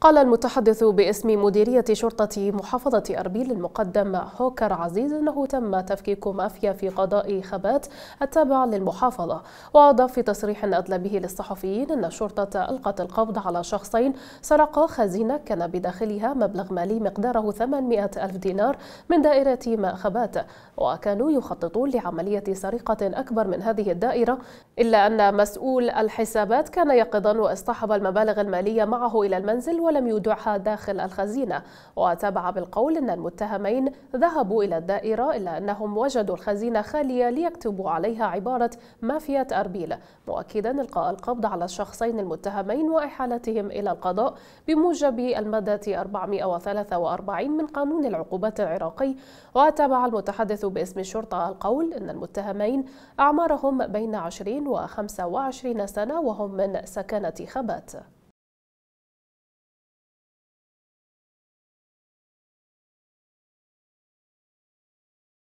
قال المتحدث باسم مديرية شرطة محافظة أربيل المقدم هوكر عزيز أنه تم تفكيك مافيا في قضاء خبات التابع للمحافظة وأضاف في تصريح أدلى به للصحفيين أن الشرطة ألقت القبض على شخصين سرقا خزينة كان بداخلها مبلغ مالي مقداره 800 ألف دينار من دائرة ماء خبات وكانوا يخططون لعملية سرقة أكبر من هذه الدائرة إلا أن مسؤول الحسابات كان يقظا واصطحب المبالغ المالية معه إلى المنزل ولم يودعها داخل الخزينة وتابع بالقول أن المتهمين ذهبوا إلى الدائرة إلا أنهم وجدوا الخزينة خالية ليكتبوا عليها عبارة مافيا أربيل مؤكدا إلقاء القبض على الشخصين المتهمين وإحالتهم إلى القضاء بموجب المادة 443 من قانون العقوبات العراقي وتابع المتحدث باسم الشرطة القول أن المتهمين أعمارهم بين 20 و 25 سنة وهم من سكنة خبات